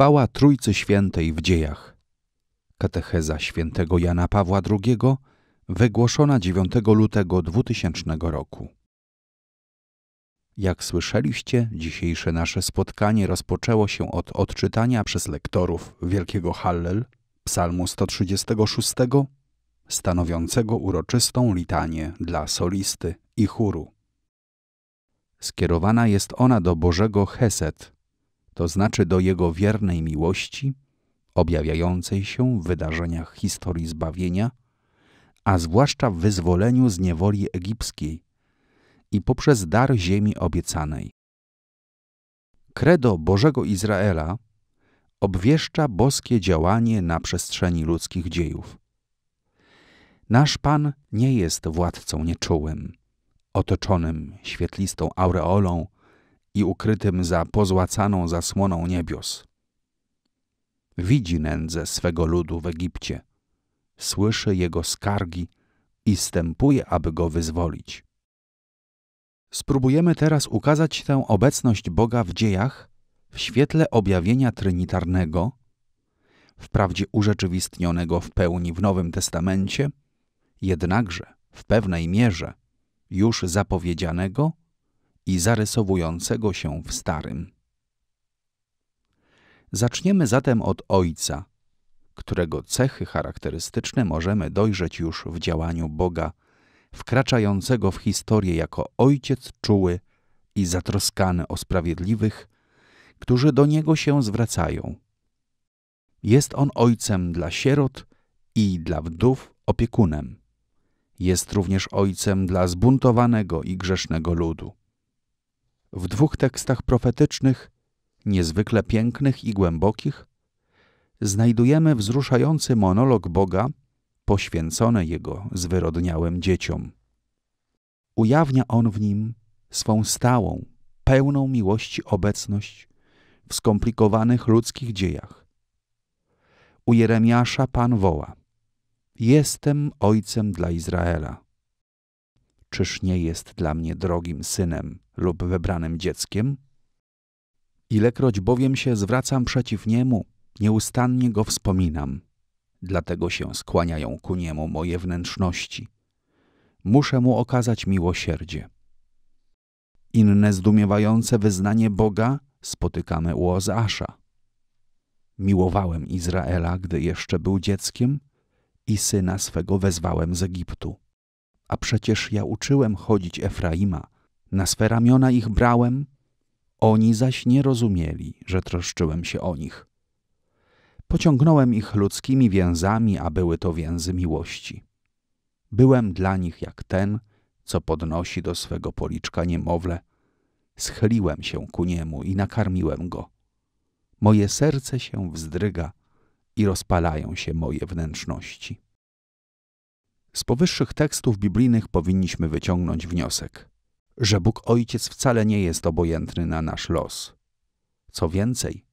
Chwała Trójcy Świętej w dziejach. Katecheza świętego Jana Pawła II, wygłoszona 9 lutego 2000 roku. Jak słyszeliście, dzisiejsze nasze spotkanie rozpoczęło się od odczytania przez lektorów Wielkiego Hallel psalmu 136, stanowiącego uroczystą litanię dla solisty i chóru. Skierowana jest ona do Bożego Heset, to znaczy do Jego wiernej miłości, objawiającej się w wydarzeniach historii zbawienia, a zwłaszcza w wyzwoleniu z niewoli egipskiej i poprzez dar ziemi obiecanej. Kredo Bożego Izraela obwieszcza boskie działanie na przestrzeni ludzkich dziejów. Nasz Pan nie jest władcą nieczułym, otoczonym świetlistą aureolą i ukrytym za pozłacaną zasłoną niebios. Widzi nędzę swego ludu w Egipcie, słyszy jego skargi i stępuje, aby go wyzwolić. Spróbujemy teraz ukazać tę obecność Boga w dziejach w świetle objawienia trynitarnego, wprawdzie urzeczywistnionego w pełni w Nowym Testamencie, jednakże w pewnej mierze już zapowiedzianego i zarysowującego się w starym. Zaczniemy zatem od Ojca, którego cechy charakterystyczne możemy dojrzeć już w działaniu Boga, wkraczającego w historię jako Ojciec czuły i zatroskany o sprawiedliwych, którzy do Niego się zwracają. Jest On Ojcem dla sierot i dla wdów opiekunem. Jest również Ojcem dla zbuntowanego i grzesznego ludu w dwóch tekstach profetycznych, niezwykle pięknych i głębokich, znajdujemy wzruszający monolog Boga poświęcony Jego zwyrodniałym dzieciom. Ujawnia on w nim swą stałą, pełną miłości obecność w skomplikowanych ludzkich dziejach. U Jeremiasza Pan woła: Jestem ojcem dla Izraela czyż nie jest dla mnie drogim synem lub wybranym dzieckiem? Ilekroć bowiem się zwracam przeciw niemu, nieustannie go wspominam. Dlatego się skłaniają ku niemu moje wnętrzności. Muszę mu okazać miłosierdzie. Inne zdumiewające wyznanie Boga spotykamy u Ozeasza. Miłowałem Izraela, gdy jeszcze był dzieckiem, i syna swego wezwałem z Egiptu a przecież ja uczyłem chodzić Efraima, na swe ramiona ich brałem, oni zaś nie rozumieli, że troszczyłem się o nich. Pociągnąłem ich ludzkimi więzami, a były to więzy miłości. Byłem dla nich jak ten, co podnosi do swego policzka niemowlę. Schyliłem się ku niemu i nakarmiłem go. Moje serce się wzdryga i rozpalają się moje wnętrzności. Z powyższych tekstów biblijnych powinniśmy wyciągnąć wniosek, że Bóg Ojciec wcale nie jest obojętny na nasz los. Co więcej,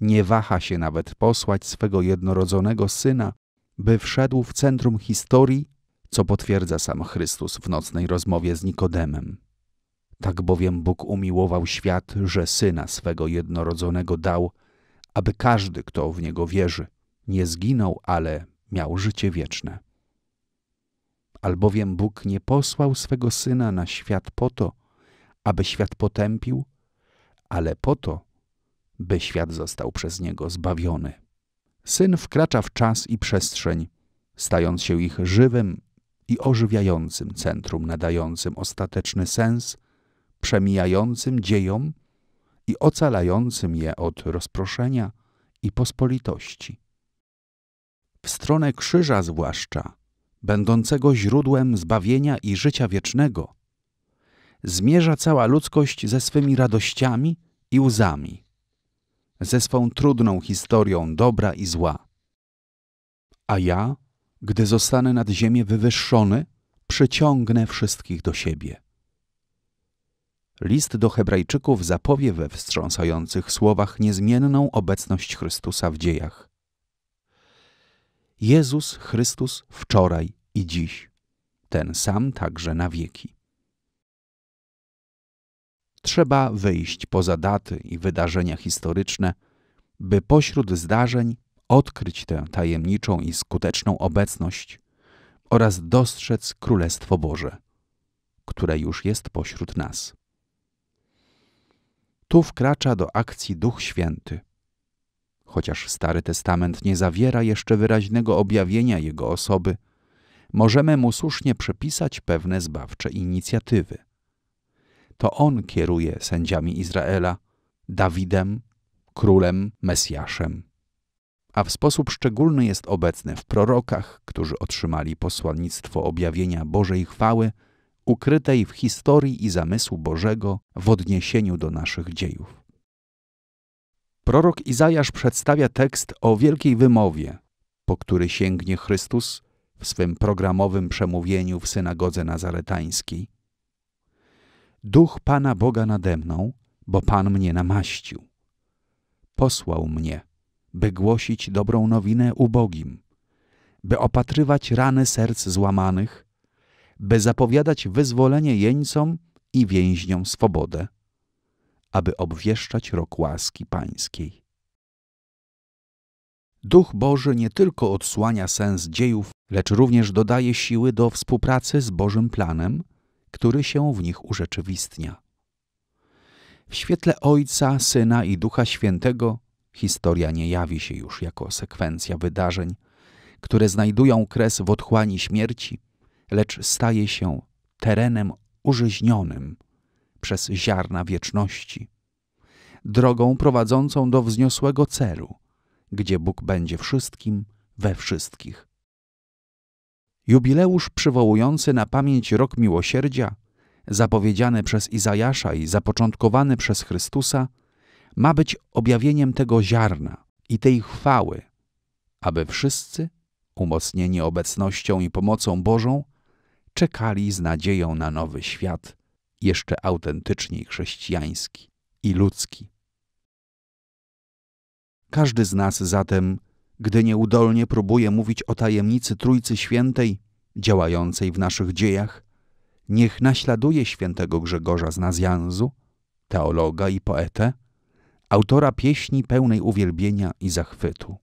nie waha się nawet posłać swego jednorodzonego syna, by wszedł w centrum historii, co potwierdza sam Chrystus w nocnej rozmowie z Nikodemem. Tak bowiem Bóg umiłował świat, że syna swego jednorodzonego dał, aby każdy, kto w niego wierzy, nie zginął, ale miał życie wieczne albowiem Bóg nie posłał swego Syna na świat po to, aby świat potępił, ale po to, by świat został przez Niego zbawiony. Syn wkracza w czas i przestrzeń, stając się ich żywym i ożywiającym centrum, nadającym ostateczny sens, przemijającym dziejom i ocalającym je od rozproszenia i pospolitości. W stronę krzyża zwłaszcza będącego źródłem zbawienia i życia wiecznego, zmierza cała ludzkość ze swymi radościami i łzami, ze swą trudną historią dobra i zła. A ja, gdy zostanę nad ziemię wywyższony, przyciągnę wszystkich do siebie. List do Hebrajczyków zapowie we wstrząsających słowach niezmienną obecność Chrystusa w dziejach. Jezus Chrystus wczoraj i dziś, ten sam także na wieki. Trzeba wyjść poza daty i wydarzenia historyczne, by pośród zdarzeń odkryć tę tajemniczą i skuteczną obecność oraz dostrzec Królestwo Boże, które już jest pośród nas. Tu wkracza do akcji Duch Święty – Chociaż Stary Testament nie zawiera jeszcze wyraźnego objawienia jego osoby, możemy mu słusznie przypisać pewne zbawcze inicjatywy. To on kieruje sędziami Izraela, Dawidem, królem, Mesjaszem. A w sposób szczególny jest obecny w prorokach, którzy otrzymali posłannictwo objawienia Bożej chwały, ukrytej w historii i zamysłu Bożego w odniesieniu do naszych dziejów. Prorok Izajasz przedstawia tekst o wielkiej wymowie, po który sięgnie Chrystus w swym programowym przemówieniu w synagodze nazaretańskiej. Duch Pana Boga nade mną, bo Pan mnie namaścił. Posłał mnie, by głosić dobrą nowinę ubogim, by opatrywać rany serc złamanych, by zapowiadać wyzwolenie jeńcom i więźniom swobodę aby obwieszczać rok łaski pańskiej. Duch Boży nie tylko odsłania sens dziejów, lecz również dodaje siły do współpracy z Bożym planem, który się w nich urzeczywistnia. W świetle Ojca, Syna i Ducha Świętego historia nie jawi się już jako sekwencja wydarzeń, które znajdują kres w otchłani śmierci, lecz staje się terenem użyźnionym – przez ziarna wieczności, drogą prowadzącą do wzniosłego celu, gdzie Bóg będzie wszystkim we wszystkich. Jubileusz przywołujący na pamięć rok miłosierdzia, zapowiedziany przez Izajasza i zapoczątkowany przez Chrystusa, ma być objawieniem tego ziarna i tej chwały, aby wszyscy, umocnieni obecnością i pomocą Bożą, czekali z nadzieją na nowy świat jeszcze autentyczniej chrześcijański i ludzki. Każdy z nas zatem, gdy nieudolnie próbuje mówić o tajemnicy Trójcy Świętej, działającej w naszych dziejach, niech naśladuje świętego Grzegorza z Nazjanzu, teologa i poetę, autora pieśni pełnej uwielbienia i zachwytu.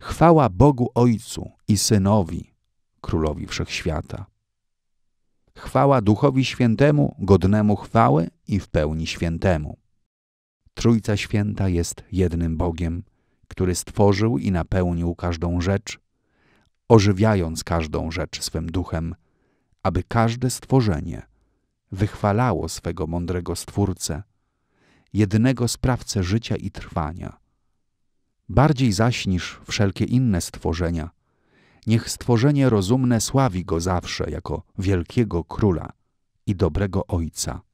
Chwała Bogu Ojcu i Synowi, Królowi Wszechświata, Chwała Duchowi Świętemu, godnemu chwały i w pełni świętemu. Trójca Święta jest jednym Bogiem, który stworzył i napełnił każdą rzecz, ożywiając każdą rzecz swym duchem, aby każde stworzenie wychwalało swego mądrego Stwórcę, jednego sprawcę życia i trwania. Bardziej zaś niż wszelkie inne stworzenia – niech stworzenie rozumne sławi go zawsze jako wielkiego króla i dobrego ojca.